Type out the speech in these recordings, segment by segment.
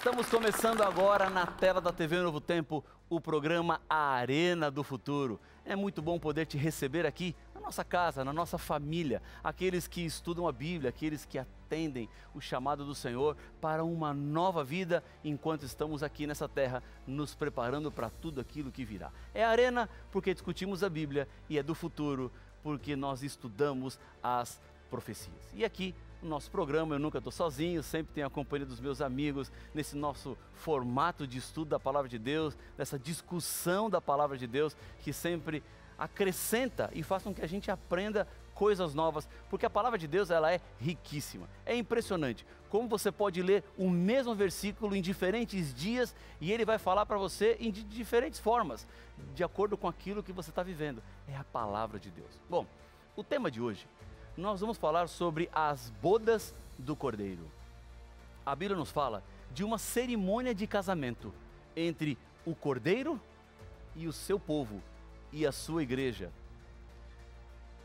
Estamos começando agora na tela da TV Novo Tempo o programa A Arena do Futuro. É muito bom poder te receber aqui na nossa casa, na nossa família, aqueles que estudam a Bíblia, aqueles que atendem o chamado do Senhor para uma nova vida enquanto estamos aqui nessa terra nos preparando para tudo aquilo que virá. É Arena porque discutimos a Bíblia e é do futuro porque nós estudamos as profecias. E aqui nosso programa. Eu nunca estou sozinho, sempre tenho a companhia dos meus amigos nesse nosso formato de estudo da palavra de Deus, nessa discussão da palavra de Deus que sempre acrescenta e faz com que a gente aprenda coisas novas, porque a palavra de Deus ela é riquíssima. É impressionante como você pode ler o mesmo versículo em diferentes dias e ele vai falar para você em diferentes formas, de acordo com aquilo que você está vivendo. É a palavra de Deus. Bom, o tema de hoje nós vamos falar sobre as bodas do cordeiro. A Bíblia nos fala de uma cerimônia de casamento entre o cordeiro e o seu povo e a sua igreja.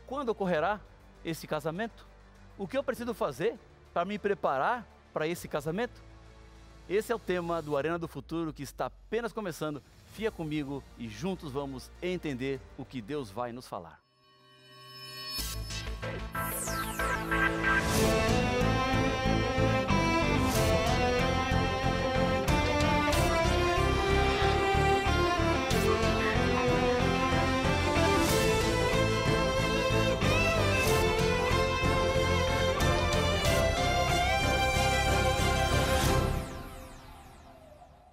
Quando ocorrerá esse casamento? O que eu preciso fazer para me preparar para esse casamento? Esse é o tema do Arena do Futuro que está apenas começando. Fia comigo e juntos vamos entender o que Deus vai nos falar. Thank you.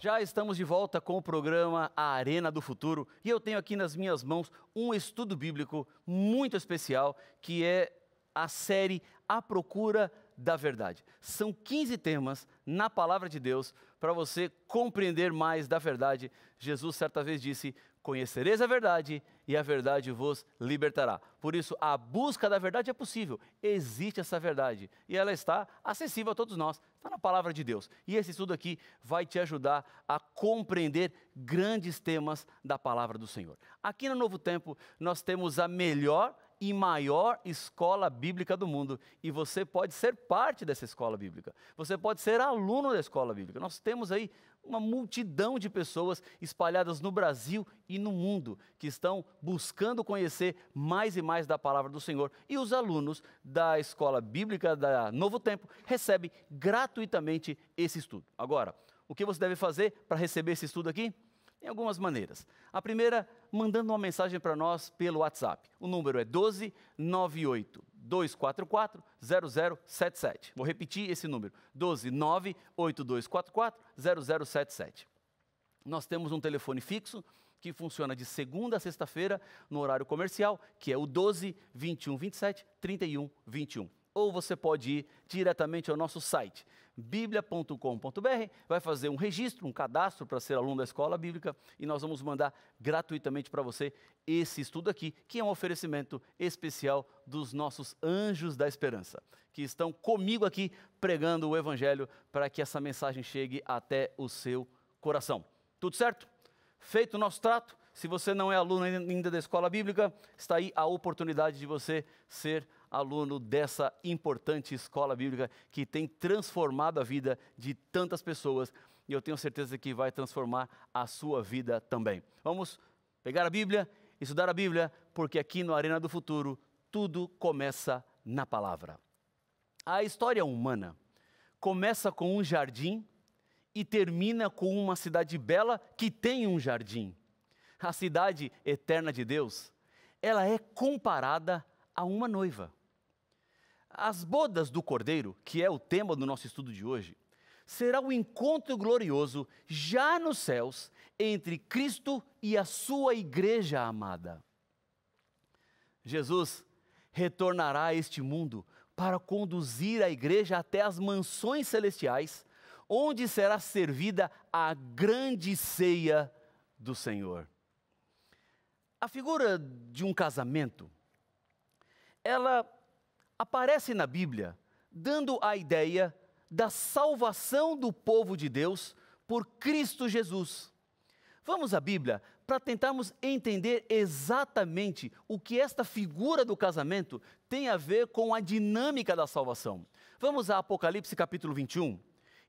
Já estamos de volta com o programa A Arena do Futuro e eu tenho aqui nas minhas mãos um estudo bíblico muito especial que é a série A Procura da Verdade. São 15 temas na palavra de Deus para você compreender mais da verdade. Jesus certa vez disse: Conhecereis a verdade e a verdade vos libertará. Por isso, a busca da verdade é possível. Existe essa verdade e ela está acessível a todos nós. Está na palavra de Deus. E esse estudo aqui vai te ajudar a compreender grandes temas da palavra do Senhor. Aqui no Novo Tempo, nós temos a melhor e maior escola bíblica do mundo. E você pode ser parte dessa escola bíblica. Você pode ser aluno da escola bíblica. Nós temos aí uma multidão de pessoas espalhadas no Brasil e no mundo que estão buscando conhecer mais e mais da palavra do Senhor. E os alunos da Escola Bíblica da Novo Tempo recebem gratuitamente esse estudo. Agora, o que você deve fazer para receber esse estudo aqui? Em algumas maneiras. A primeira, mandando uma mensagem para nós pelo WhatsApp. O número é 1298 244 0077. Vou repetir esse número: 12 98244 0077. Nós temos um telefone fixo que funciona de segunda a sexta-feira no horário comercial, que é o 12 21 27 31 21 ou você pode ir diretamente ao nosso site biblia.com.br, vai fazer um registro, um cadastro para ser aluno da escola bíblica e nós vamos mandar gratuitamente para você esse estudo aqui, que é um oferecimento especial dos nossos anjos da esperança, que estão comigo aqui pregando o evangelho para que essa mensagem chegue até o seu coração. Tudo certo? Feito o nosso trato, se você não é aluno ainda da escola bíblica, está aí a oportunidade de você ser aluno dessa importante escola bíblica que tem transformado a vida de tantas pessoas e eu tenho certeza que vai transformar a sua vida também. Vamos pegar a Bíblia, estudar a Bíblia, porque aqui no Arena do Futuro tudo começa na palavra. A história humana começa com um jardim e termina com uma cidade bela que tem um jardim a cidade eterna de Deus, ela é comparada a uma noiva. As bodas do Cordeiro, que é o tema do nosso estudo de hoje, será o um encontro glorioso já nos céus entre Cristo e a sua igreja amada. Jesus retornará a este mundo para conduzir a igreja até as mansões celestiais, onde será servida a grande ceia do Senhor. A figura de um casamento, ela aparece na Bíblia dando a ideia da salvação do povo de Deus por Cristo Jesus. Vamos à Bíblia para tentarmos entender exatamente o que esta figura do casamento tem a ver com a dinâmica da salvação. Vamos a Apocalipse capítulo 21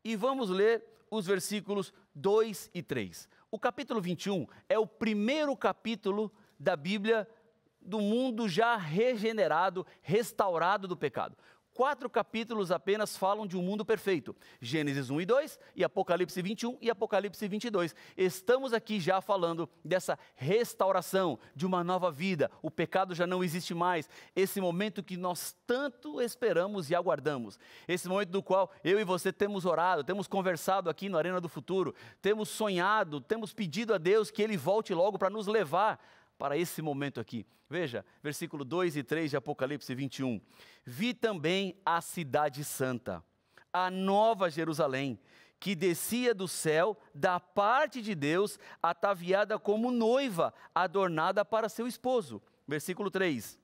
e vamos ler os versículos 2 e 3. O capítulo 21 é o primeiro capítulo da Bíblia do mundo já regenerado, restaurado do pecado. Quatro capítulos apenas falam de um mundo perfeito: Gênesis 1 e 2, e Apocalipse 21 e Apocalipse 22. Estamos aqui já falando dessa restauração, de uma nova vida. O pecado já não existe mais. Esse momento que nós tanto esperamos e aguardamos. Esse momento do qual eu e você temos orado, temos conversado aqui no Arena do Futuro, temos sonhado, temos pedido a Deus que Ele volte logo para nos levar para esse momento aqui. Veja, versículo 2 e 3 de Apocalipse 21. Vi também a cidade santa, a nova Jerusalém, que descia do céu da parte de Deus, ataviada como noiva, adornada para seu esposo. Versículo 3.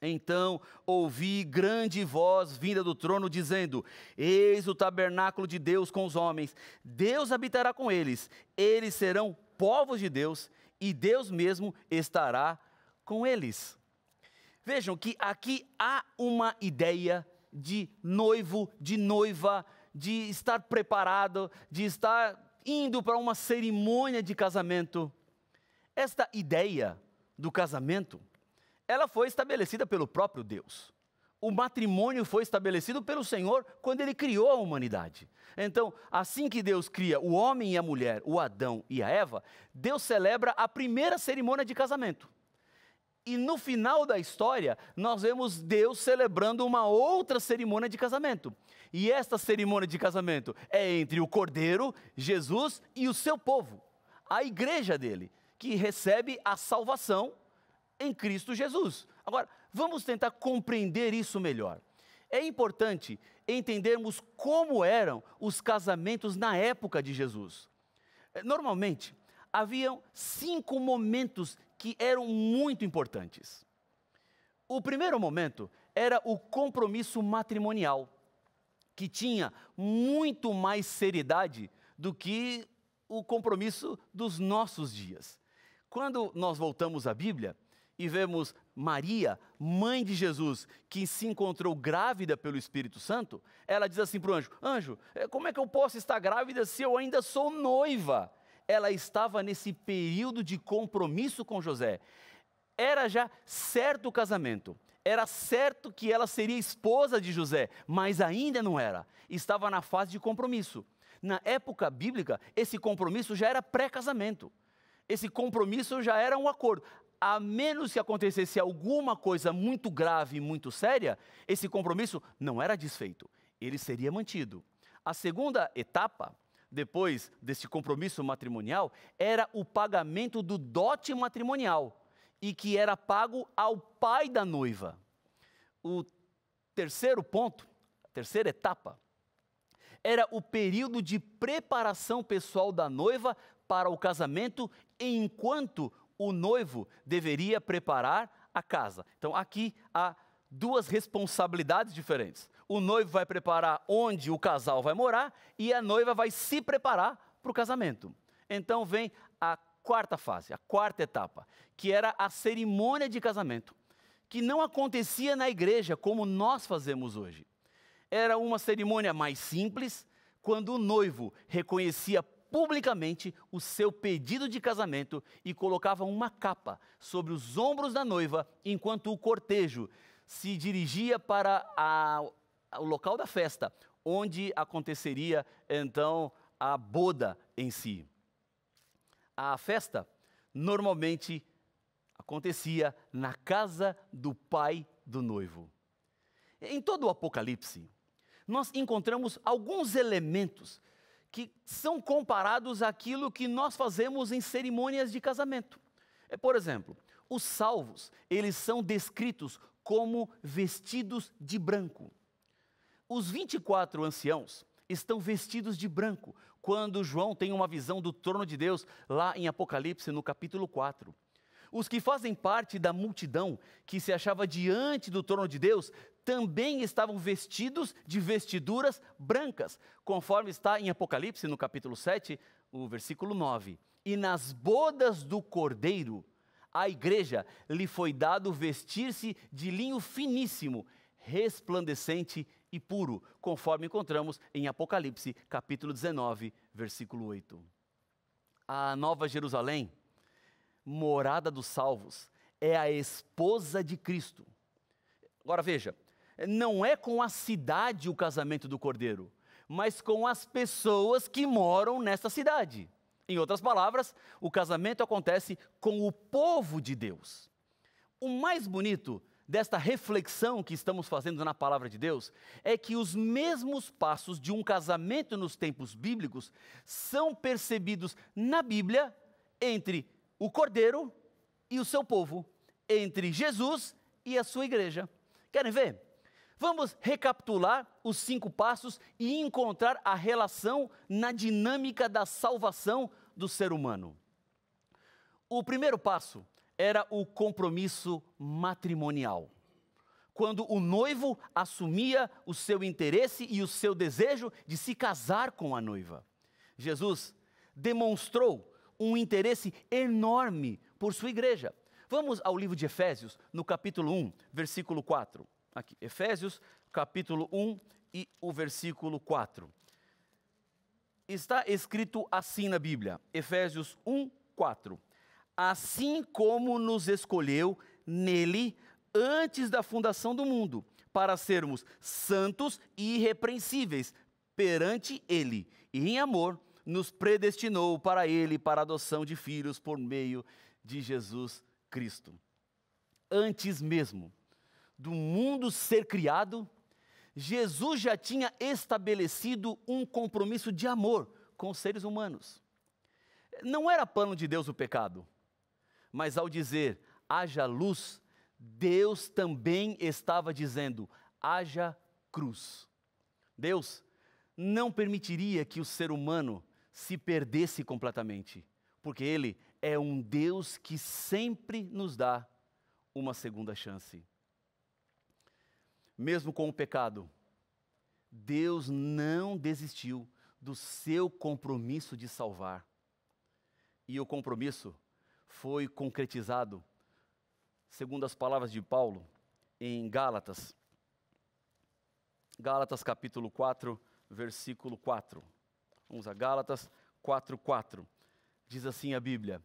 Então ouvi grande voz vinda do trono dizendo: Eis o tabernáculo de Deus com os homens, Deus habitará com eles, eles serão povos de Deus e Deus mesmo estará com eles. Vejam que aqui há uma ideia de noivo, de noiva, de estar preparado, de estar indo para uma cerimônia de casamento. Esta ideia do casamento, ela foi estabelecida pelo próprio Deus o matrimônio foi estabelecido pelo Senhor quando ele criou a humanidade. Então, assim que Deus cria o homem e a mulher, o Adão e a Eva, Deus celebra a primeira cerimônia de casamento. E no final da história, nós vemos Deus celebrando uma outra cerimônia de casamento. E esta cerimônia de casamento é entre o Cordeiro, Jesus e o seu povo, a igreja dele, que recebe a salvação em Cristo Jesus. Agora, Vamos tentar compreender isso melhor. É importante entendermos como eram os casamentos na época de Jesus. É, normalmente, haviam cinco momentos que eram muito importantes. O primeiro momento era o compromisso matrimonial, que tinha muito mais seriedade do que o compromisso dos nossos dias. Quando nós voltamos à Bíblia, e vemos Maria, mãe de Jesus, que se encontrou grávida pelo Espírito Santo, ela diz assim para o anjo: Anjo, eh, como é que eu posso estar grávida se eu ainda sou noiva? Ela estava nesse período de compromisso com José. Era já certo o casamento, era certo que ela seria esposa de José, mas ainda não era. Estava na fase de compromisso. Na época bíblica, esse compromisso já era pré-casamento esse compromisso já era um acordo a menos que acontecesse alguma coisa muito grave e muito séria, esse compromisso não era desfeito, ele seria mantido. A segunda etapa, depois desse compromisso matrimonial, era o pagamento do dote matrimonial, e que era pago ao pai da noiva. O terceiro ponto, a terceira etapa, era o período de preparação pessoal da noiva para o casamento enquanto o noivo deveria preparar a casa. Então aqui há duas responsabilidades diferentes. O noivo vai preparar onde o casal vai morar e a noiva vai se preparar para o casamento. Então vem a quarta fase, a quarta etapa, que era a cerimônia de casamento, que não acontecia na igreja como nós fazemos hoje. Era uma cerimônia mais simples, quando o noivo reconhecia publicamente o seu pedido de casamento e colocava uma capa sobre os ombros da noiva enquanto o cortejo se dirigia para a, o local da festa, onde aconteceria então a boda em si. A festa normalmente acontecia na casa do pai do noivo. Em todo o Apocalipse, nós encontramos alguns elementos que são comparados àquilo que nós fazemos em cerimônias de casamento. É, por exemplo, os salvos, eles são descritos como vestidos de branco. Os 24 anciãos estão vestidos de branco quando João tem uma visão do trono de Deus lá em Apocalipse, no capítulo 4. Os que fazem parte da multidão que se achava diante do trono de Deus também estavam vestidos de vestiduras brancas, conforme está em Apocalipse, no capítulo 7, o versículo 9. E nas bodas do cordeiro, a igreja lhe foi dado vestir-se de linho finíssimo, resplandecente e puro, conforme encontramos em Apocalipse, capítulo 19, versículo 8. A Nova Jerusalém, morada dos salvos, é a esposa de Cristo. Agora veja, não é com a cidade o casamento do cordeiro, mas com as pessoas que moram nessa cidade. Em outras palavras, o casamento acontece com o povo de Deus. O mais bonito desta reflexão que estamos fazendo na palavra de Deus é que os mesmos passos de um casamento nos tempos bíblicos são percebidos na Bíblia entre o cordeiro e o seu povo, entre Jesus e a sua igreja. Querem ver? Vamos recapitular os cinco passos e encontrar a relação na dinâmica da salvação do ser humano. O primeiro passo era o compromisso matrimonial. Quando o noivo assumia o seu interesse e o seu desejo de se casar com a noiva, Jesus demonstrou um interesse enorme por sua igreja. Vamos ao livro de Efésios, no capítulo 1, versículo 4. Aqui, Efésios, capítulo 1 e o versículo 4. Está escrito assim na Bíblia, Efésios 1, 4. Assim como nos escolheu nele antes da fundação do mundo, para sermos santos e irrepreensíveis perante ele, e em amor nos predestinou para ele para a adoção de filhos por meio de Jesus Cristo. Antes mesmo do mundo ser criado, Jesus já tinha estabelecido um compromisso de amor com os seres humanos. Não era plano de Deus o pecado, mas ao dizer haja luz, Deus também estava dizendo haja cruz. Deus não permitiria que o ser humano se perdesse completamente, porque Ele é um Deus que sempre nos dá uma segunda chance mesmo com o pecado. Deus não desistiu do seu compromisso de salvar. E o compromisso foi concretizado, segundo as palavras de Paulo, em Gálatas. Gálatas capítulo 4, versículo 4. Vamos a Gálatas 4, 4. Diz assim a Bíblia: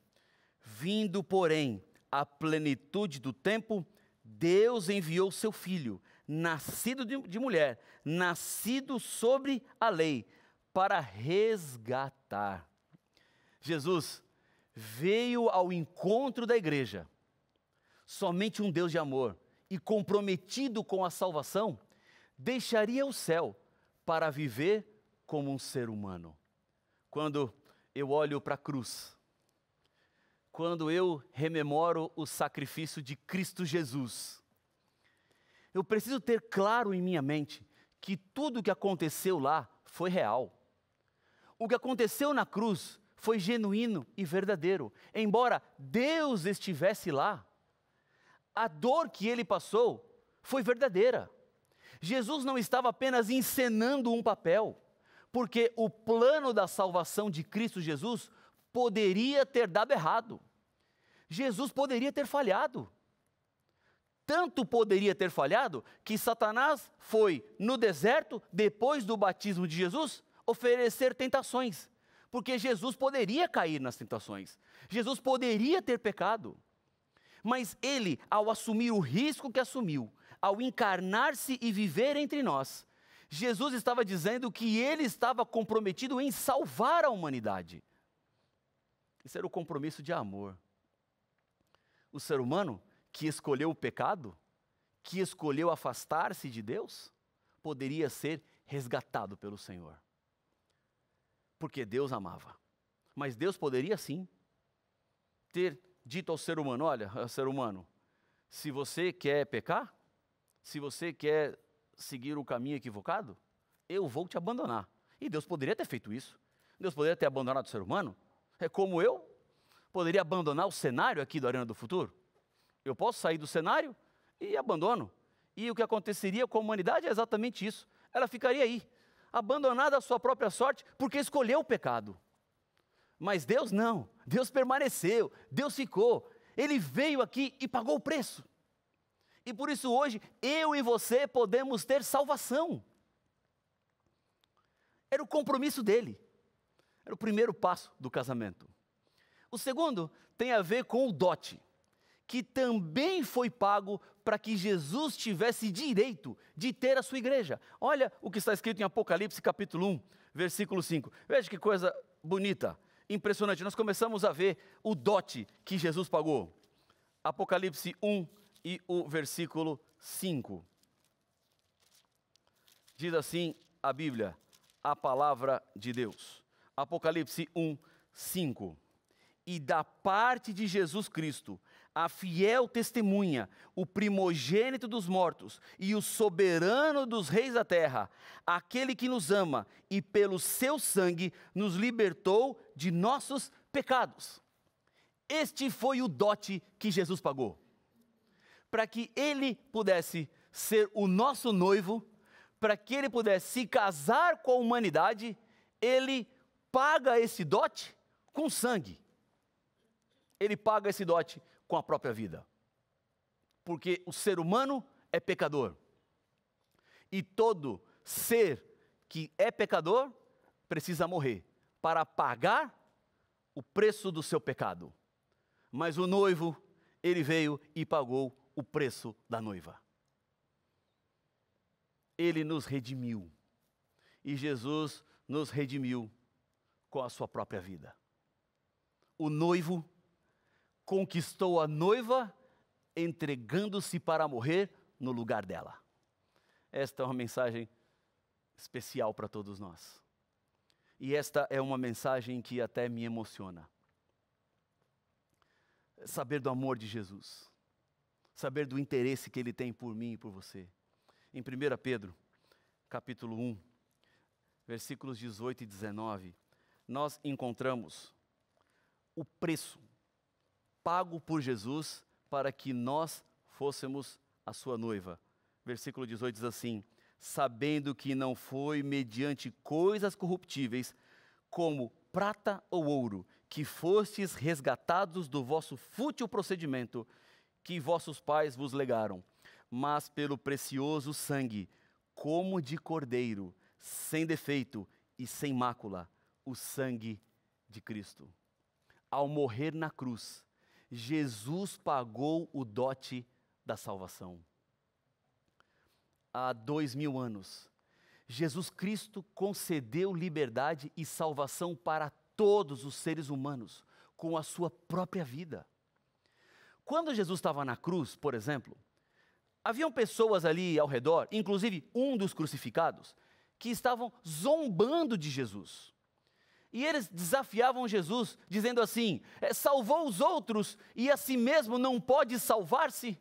Vindo, porém, a plenitude do tempo, Deus enviou seu filho, nascido de, de mulher, nascido sobre a lei, para resgatar. Jesus veio ao encontro da igreja. Somente um Deus de amor e comprometido com a salvação deixaria o céu para viver como um ser humano. Quando eu olho para a cruz, quando eu rememoro o sacrifício de Cristo Jesus, eu preciso ter claro em minha mente que tudo o que aconteceu lá foi real. O que aconteceu na cruz foi genuíno e verdadeiro. Embora Deus estivesse lá, a dor que ele passou foi verdadeira. Jesus não estava apenas encenando um papel, porque o plano da salvação de Cristo Jesus poderia ter dado errado. Jesus poderia ter falhado tanto poderia ter falhado que Satanás foi no deserto, depois do batismo de Jesus, oferecer tentações. Porque Jesus poderia cair nas tentações. Jesus poderia ter pecado. Mas ele, ao assumir o risco que assumiu, ao encarnar-se e viver entre nós, Jesus estava dizendo que ele estava comprometido em salvar a humanidade. Isso era o compromisso de amor. O ser humano que escolheu o pecado, que escolheu afastar-se de Deus, poderia ser resgatado pelo Senhor. Porque Deus amava. Mas Deus poderia sim ter dito ao ser humano: olha, ah, ser humano, se você quer pecar, se você quer seguir o caminho equivocado, eu vou te abandonar. E Deus poderia ter feito isso. Deus poderia ter abandonado o ser humano. É como eu poderia abandonar o cenário aqui do Arena do Futuro. Eu posso sair do cenário e abandono. E o que aconteceria com a humanidade é exatamente isso. Ela ficaria aí, abandonada à sua própria sorte, porque escolheu o pecado. Mas Deus não, Deus permaneceu, Deus ficou, Ele veio aqui e pagou o preço. E por isso hoje eu e você podemos ter salvação. Era o compromisso dele, era o primeiro passo do casamento. O segundo tem a ver com o dote que também foi pago para que Jesus tivesse direito de ter a sua igreja. Olha o que está escrito em Apocalipse capítulo 1, versículo 5. Veja que coisa bonita, impressionante. Nós começamos a ver o dote que Jesus pagou. Apocalipse 1 e o versículo 5. Diz assim a Bíblia, a palavra de Deus. Apocalipse 1, 5. E da parte de Jesus Cristo, a fiel testemunha, o primogênito dos mortos e o soberano dos reis da terra, aquele que nos ama e pelo seu sangue nos libertou de nossos pecados. Este foi o dote que Jesus pagou, para que ele pudesse ser o nosso noivo, para que ele pudesse se casar com a humanidade, ele paga esse dote com sangue. Ele paga esse dote com a própria vida. Porque o ser humano é pecador. E todo ser que é pecador precisa morrer para pagar o preço do seu pecado. Mas o noivo, ele veio e pagou o preço da noiva. Ele nos redimiu. E Jesus nos redimiu com a sua própria vida. O noivo conquistou a noiva, entregando-se para morrer no lugar dela. Esta é uma mensagem especial para todos nós. E esta é uma mensagem que até me emociona. Saber do amor de Jesus, saber do interesse que ele tem por mim e por você. Em 1 Pedro, capítulo 1, versículos 18 e 19, nós encontramos o preço pago por Jesus para que nós fôssemos a sua noiva. Versículo 18 diz assim: Sabendo que não foi mediante coisas corruptíveis, como prata ou ouro, que fostes resgatados do vosso fútil procedimento que vossos pais vos legaram, mas pelo precioso sangue, como de cordeiro, sem defeito e sem mácula, o sangue de Cristo. Ao morrer na cruz, Jesus pagou o dote da salvação. Há dois mil anos, Jesus Cristo concedeu liberdade e salvação para todos os seres humanos com a sua própria vida. Quando Jesus estava na cruz, por exemplo, haviam pessoas ali ao redor, inclusive um dos crucificados, que estavam zombando de Jesus. E eles desafiavam Jesus, dizendo assim: é, salvou os outros e a si mesmo não pode salvar-se?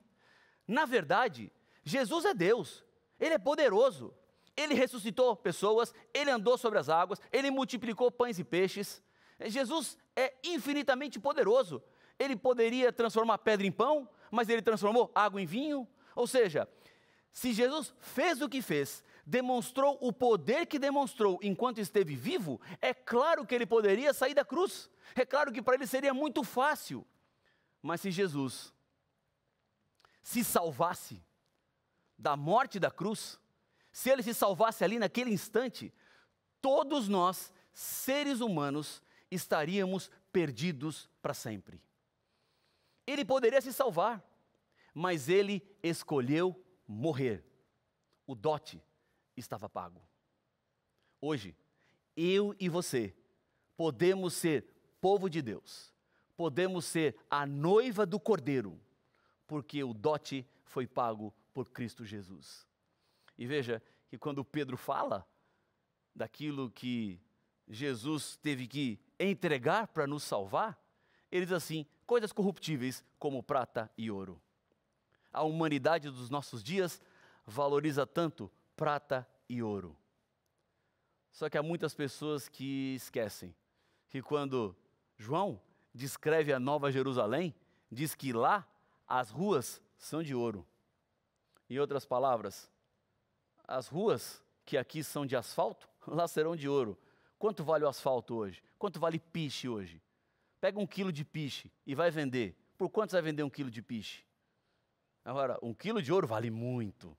Na verdade, Jesus é Deus, Ele é poderoso, Ele ressuscitou pessoas, Ele andou sobre as águas, Ele multiplicou pães e peixes. Jesus é infinitamente poderoso. Ele poderia transformar pedra em pão, mas Ele transformou água em vinho. Ou seja, se Jesus fez o que fez, demonstrou o poder que demonstrou enquanto esteve vivo, é claro que ele poderia sair da cruz. É claro que para ele seria muito fácil. Mas se Jesus se salvasse da morte da cruz, se ele se salvasse ali naquele instante, todos nós, seres humanos, estaríamos perdidos para sempre. Ele poderia se salvar, mas ele escolheu morrer. O dote estava pago. Hoje, eu e você podemos ser povo de Deus, podemos ser a noiva do Cordeiro, porque o dote foi pago por Cristo Jesus. E veja que quando Pedro fala daquilo que Jesus teve que entregar para nos salvar, ele diz assim: coisas corruptíveis como prata e ouro. A humanidade dos nossos dias valoriza tanto prata e ouro. Só que há muitas pessoas que esquecem que quando João descreve a Nova Jerusalém, diz que lá as ruas são de ouro. Em outras palavras, as ruas que aqui são de asfalto, lá serão de ouro. Quanto vale o asfalto hoje? Quanto vale piche hoje? Pega um quilo de piche e vai vender. Por quanto vai vender um quilo de piche? Agora, um quilo de ouro vale muito.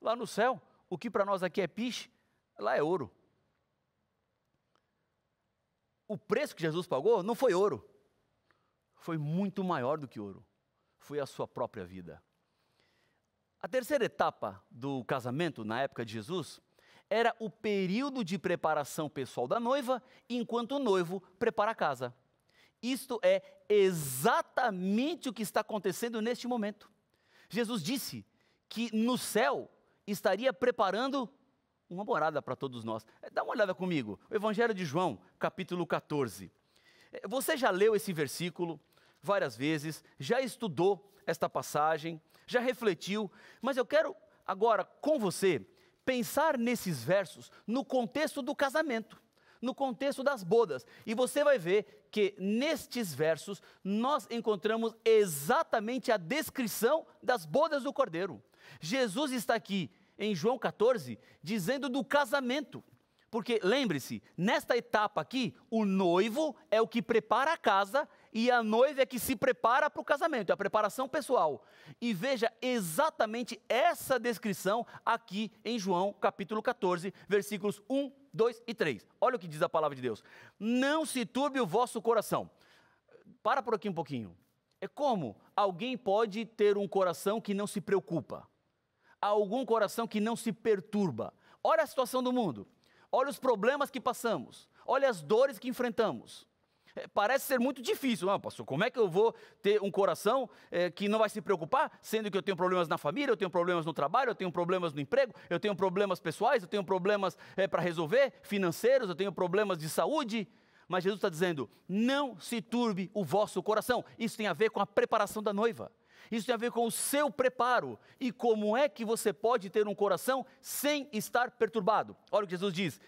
Lá no céu, o que para nós aqui é piche, lá é ouro. O preço que Jesus pagou não foi ouro, foi muito maior do que ouro, foi a sua própria vida. A terceira etapa do casamento na época de Jesus era o período de preparação pessoal da noiva, enquanto o noivo prepara a casa. Isto é exatamente o que está acontecendo neste momento. Jesus disse que no céu estaria preparando uma morada para todos nós. É, dá uma olhada comigo, o Evangelho de João, capítulo 14. É, você já leu esse versículo várias vezes, já estudou esta passagem, já refletiu, mas eu quero agora com você pensar nesses versos no contexto do casamento no contexto das bodas. E você vai ver que nestes versos nós encontramos exatamente a descrição das bodas do cordeiro. Jesus está aqui em João 14 dizendo do casamento. Porque lembre-se, nesta etapa aqui, o noivo é o que prepara a casa e a noiva é que se prepara para o casamento, é a preparação pessoal. E veja exatamente essa descrição aqui em João capítulo 14, versículos 1 2 e 3. Olha o que diz a palavra de Deus. Não se turbe o vosso coração. Para por aqui um pouquinho. É como alguém pode ter um coração que não se preocupa, algum coração que não se perturba. Olha a situação do mundo, olha os problemas que passamos, olha as dores que enfrentamos parece ser muito difícil. Não, ah, pastor, como é que eu vou ter um coração é, que não vai se preocupar, sendo que eu tenho problemas na família, eu tenho problemas no trabalho, eu tenho problemas no emprego, eu tenho problemas pessoais, eu tenho problemas é, eh, para resolver, financeiros, eu tenho problemas de saúde. Mas Jesus está dizendo: não se turbe o vosso coração. Isso tem a ver com a preparação da noiva. Isso tem a ver com o seu preparo e como é que você pode ter um coração sem estar perturbado. Olha o que Jesus diz: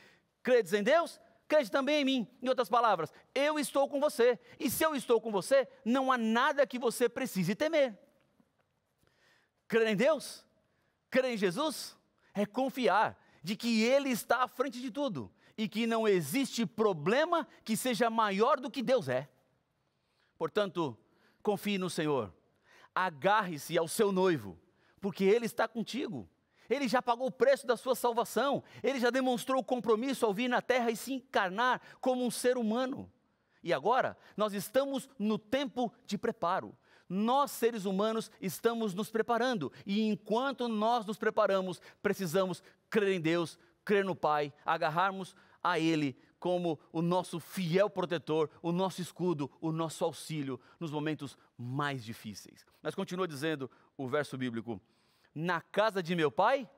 credes em Deus, crede também em mim. Em outras palavras, eu estou com você. E se eu estou com você, não há nada que você precise temer. Crer em Deus, crer em Jesus, é confiar de que Ele está à frente de tudo e que não existe problema que seja maior do que Deus é. Portanto, confie no Senhor, agarre-se ao seu noivo, porque Ele está contigo. Ele já pagou o preço da sua salvação. Ele já demonstrou o compromisso ao vir na terra e se encarnar como um ser humano. E agora, nós estamos no tempo de preparo. Nós, seres humanos, estamos nos preparando. E enquanto nós nos preparamos, precisamos crer em Deus, crer no Pai, agarrarmos a Ele como o nosso fiel protetor, o nosso escudo, o nosso auxílio nos momentos mais difíceis. Mas continua dizendo o verso bíblico: na casa de meu pai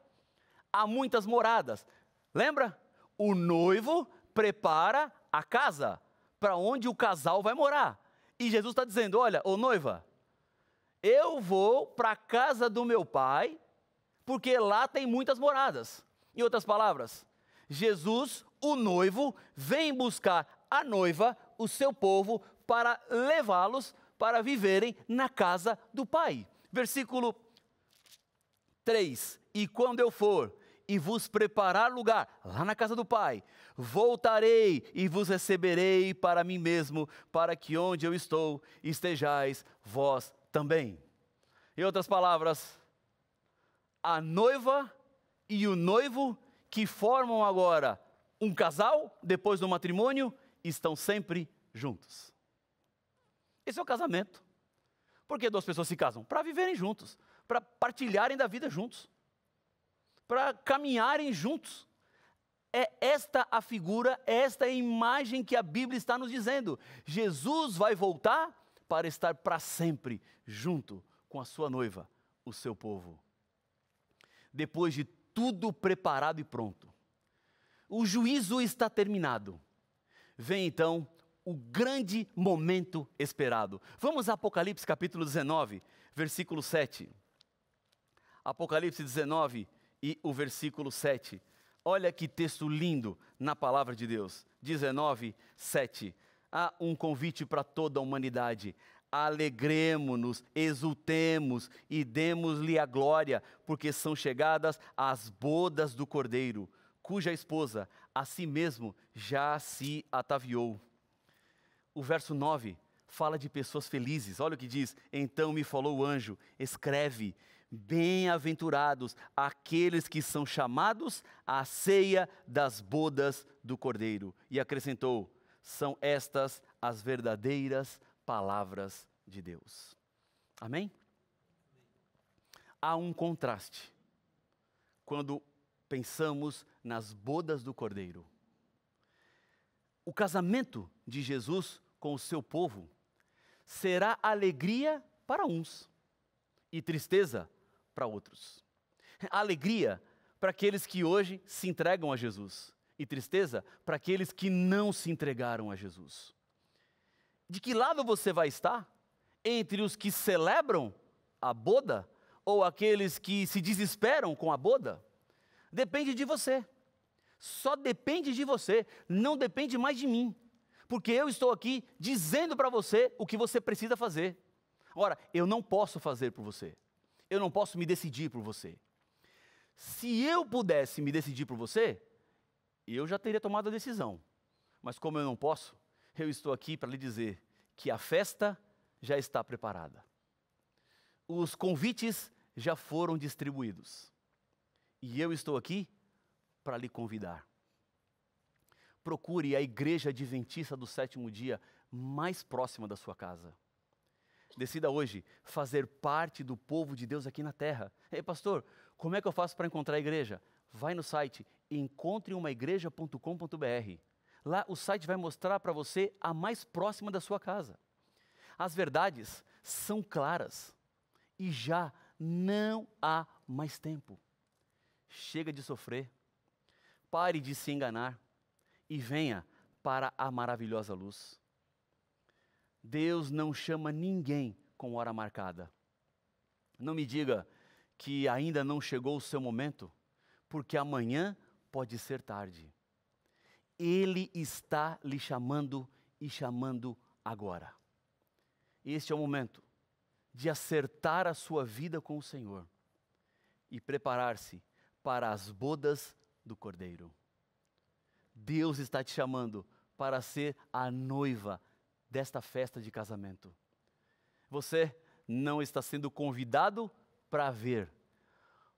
há muitas moradas. Lembra? O noivo prepara a casa para onde o casal vai morar. E Jesus está dizendo: Olha, ô noiva, eu vou para a casa do meu pai, porque lá tem muitas moradas. Em outras palavras, Jesus, o noivo, vem buscar a noiva, o seu povo, para levá-los para viverem na casa do pai. Versículo 3: E quando eu for e vos preparar lugar, lá na casa do Pai, voltarei e vos receberei para mim mesmo, para que onde eu estou estejais vós também. Em outras palavras, a noiva e o noivo que formam agora um casal, depois do matrimônio, estão sempre juntos. Esse é o casamento. Por que duas pessoas se casam? Para viverem juntos para partilharem da vida juntos, para caminharem juntos. É esta a figura, é esta a imagem que a Bíblia está nos dizendo. Jesus vai voltar para estar para sempre junto com a sua noiva, o seu povo. Depois de tudo preparado e pronto, o juízo está terminado. Vem então o grande momento esperado. Vamos a Apocalipse capítulo 19, versículo 7. Apocalipse 19 e o versículo 7. Olha que texto lindo na palavra de Deus. 19, 7. Há um convite para toda a humanidade. Alegremos-nos, exultemos e demos-lhe a glória, porque são chegadas as bodas do Cordeiro, cuja esposa a si mesmo já se ataviou. O verso 9 fala de pessoas felizes. Olha o que diz: Então me falou o anjo, escreve Bem-aventurados aqueles que são chamados à ceia das bodas do Cordeiro. E acrescentou: são estas as verdadeiras palavras de Deus. Amém? Há um contraste quando pensamos nas bodas do Cordeiro. O casamento de Jesus com o seu povo será alegria para uns e tristeza para para outros. Alegria para aqueles que hoje se entregam a Jesus, e tristeza para aqueles que não se entregaram a Jesus. De que lado você vai estar? Entre os que celebram a boda ou aqueles que se desesperam com a boda? Depende de você. Só depende de você, não depende mais de mim. Porque eu estou aqui dizendo para você o que você precisa fazer. Ora, eu não posso fazer por você eu não posso me decidir por você. Se eu pudesse me decidir por você, eu já teria tomado a decisão. Mas como eu não posso, eu estou aqui para lhe dizer que a festa já está preparada. Os convites já foram distribuídos. E eu estou aqui para lhe convidar. Procure a igreja adventista do sétimo dia mais próxima da sua casa. Decida hoje fazer parte do povo de Deus aqui na terra. Ei, pastor, como é que eu faço para encontrar a igreja? Vai no site encontreumaigreja.com.br. Lá o site vai mostrar para você a mais próxima da sua casa. As verdades são claras e já não há mais tempo. Chega de sofrer, pare de se enganar e venha para a maravilhosa luz. Deus não chama ninguém com hora marcada. Não me diga que ainda não chegou o seu momento, porque amanhã pode ser tarde. Ele está lhe chamando e chamando agora. Este é o momento de acertar a sua vida com o Senhor e preparar-se para as bodas do Cordeiro. Deus está te chamando para ser a noiva desta festa de casamento. Você não está sendo convidado para ver,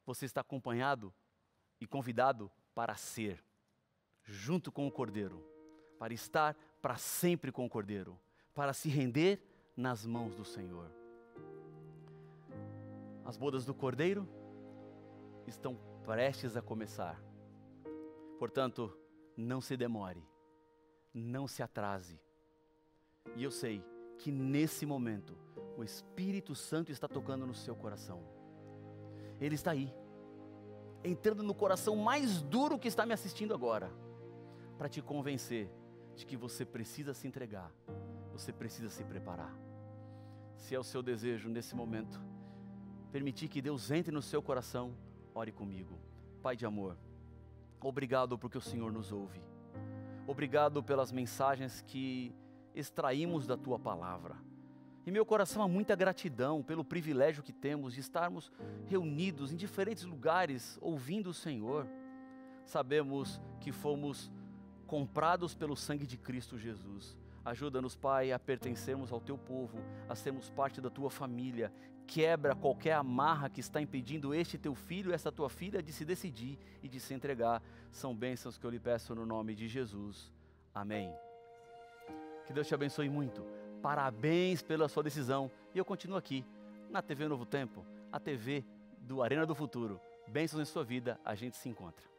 você está acompanhado e convidado para ser, junto com o Cordeiro, para estar para sempre com o Cordeiro, para se render nas mãos do Senhor. As bodas do Cordeiro estão prestes a começar. Portanto, não se demore, não se atrase e eu sei que nesse momento o Espírito Santo está tocando no seu coração. Ele está aí, entrando no coração mais duro que está me assistindo agora, para te convencer de que você precisa se entregar, você precisa se preparar. Se é o seu desejo nesse momento, permitir que Deus entre no seu coração, ore comigo. Pai de amor, obrigado porque o Senhor nos ouve. Obrigado pelas mensagens que extraímos da tua palavra. Em meu coração há muita gratidão pelo privilégio que temos de estarmos reunidos em diferentes lugares ouvindo o Senhor. Sabemos que fomos comprados pelo sangue de Cristo Jesus. Ajuda-nos, Pai, a pertencermos ao teu povo, a sermos parte da tua família. Quebra qualquer amarra que está impedindo este teu filho, esta tua filha de se decidir e de se entregar. São bênçãos que eu lhe peço no nome de Jesus. Amém. Que Deus te abençoe muito. Parabéns pela sua decisão. E eu continuo aqui, na TV Novo Tempo, a TV do Arena do Futuro. Bênçãos em sua vida, a gente se encontra.